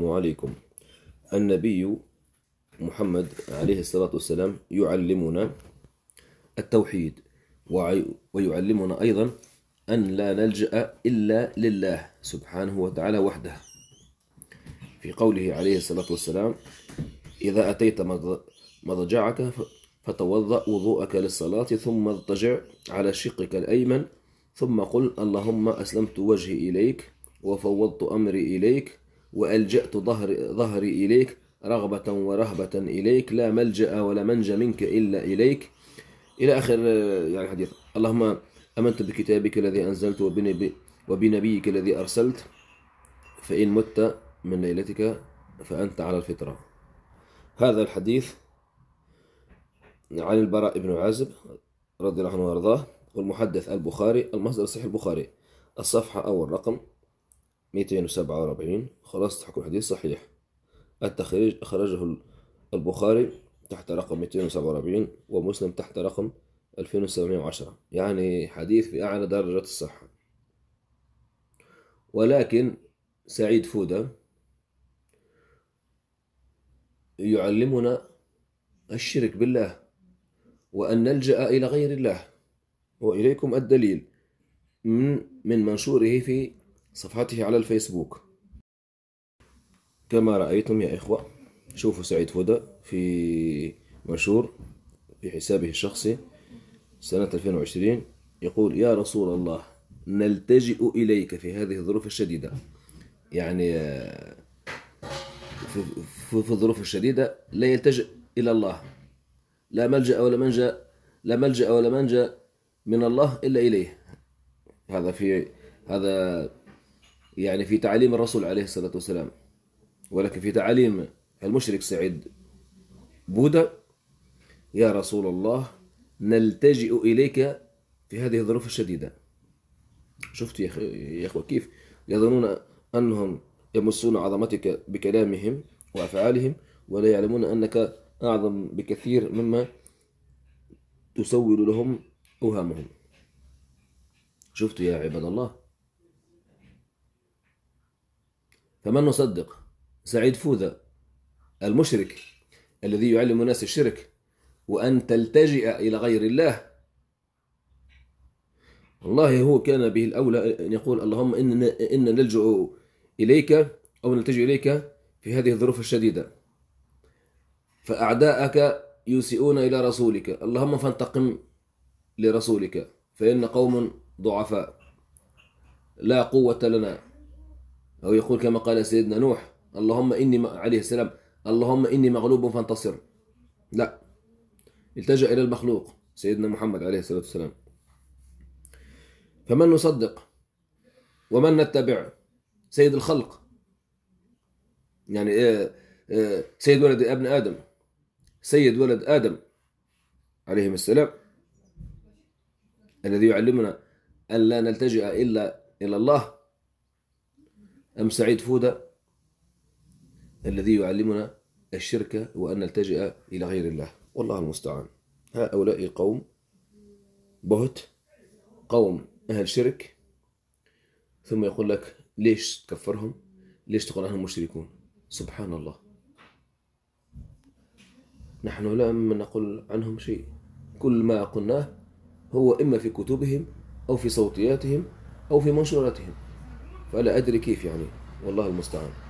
السلام عليكم النبي محمد عليه الصلاة والسلام يعلمنا التوحيد ويعلمنا أيضا أن لا نلجأ إلا لله سبحانه وتعالى وحده في قوله عليه الصلاة والسلام إذا أتيت مضجعك فتوضأ وضوءك للصلاة ثم اضطجع على شقك الأيمن ثم قل اللهم أسلمت وجهي إليك وفوضت أمري إليك وألجأت ظهري, ظهري إليك رغبة ورهبة إليك لا ملجأ ولا منجى منك إلا إليك إلى آخر يعني الحديث اللهم آمنت بكتابك الذي أنزلت وبنبيك الذي أرسلت فإن مت من ليلتك فأنت على الفطرة هذا الحديث عن البراء بن عازب رضي الله عنه وارضاه والمحدث البخاري المصدر صحيح البخاري الصفحة أو الرقم مئتين وسبعة وأربعين خلاصة حكم الحديث صحيح التخريج أخرجه البخاري تحت رقم 247 ومسلم تحت رقم 2710 يعني حديث في أعلى درجة الصحة ولكن سعيد فودة يعلمنا الشرك بالله وأن نلجأ إلى غير الله وإليكم الدليل من منشوره في صفحته على الفيسبوك كما رأيتم يا إخوة شوفوا سعيد هدى في منشور في حسابه الشخصي سنة 2020 يقول يا رسول الله نلتجئ إليك في هذه الظروف الشديدة يعني آه، في الظروف الشديدة لا يلتجئ إلى الله لا ملجأ ولا منجأ لا ملجأ ولا منجأ من الله إلا إليه هذا في هذا يعني في تعاليم الرسول عليه الصلاة والسلام ولكن في تعاليم المشرك سعيد بودا يا رسول الله نلتجئ إليك في هذه الظروف الشديدة شفت يا أخوة كيف يظنون أنهم يمسون عظمتك بكلامهم وأفعالهم ولا يعلمون أنك أعظم بكثير مما تسول لهم أوهامهم شفت يا عباد الله فمن نصدق سعيد فوذا المشرك الذي يعلم الناس الشرك وأن تلتجئ إلى غير الله والله هو كان به الأولى أن يقول اللهم إننا إن نلجأ إليك أو نلتجئ إليك في هذه الظروف الشديدة فأعداءك يسيئون إلى رسولك اللهم فانتقم لرسولك فإن قوم ضعفاء لا قوة لنا أو يقول كما قال سيدنا نوح اللهم إني عليه السلام اللهم إني مغلوب فانتصر لا التجأ إلى المخلوق سيدنا محمد عليه الصلاة والسلام فمن نصدق ومن نتبع سيد الخلق يعني آه، آه، سيد ولد ابن آدم سيد ولد آدم عليهم السلام الذي يعلمنا أن لا نلتجئ إلا إلى الله أم سعيد فودة الذي يعلمنا الشرك وأن نلتجئ إلى غير الله والله المستعان هؤلاء قوم بهت قوم أهل شرك ثم يقول لك ليش تكفرهم ليش تقول عنهم مشركون سبحان الله نحن لم نقل عنهم شيء كل ما قلناه هو إما في كتبهم أو في صوتياتهم أو في منشوراتهم فأنا أدري كيف يعني والله المستعان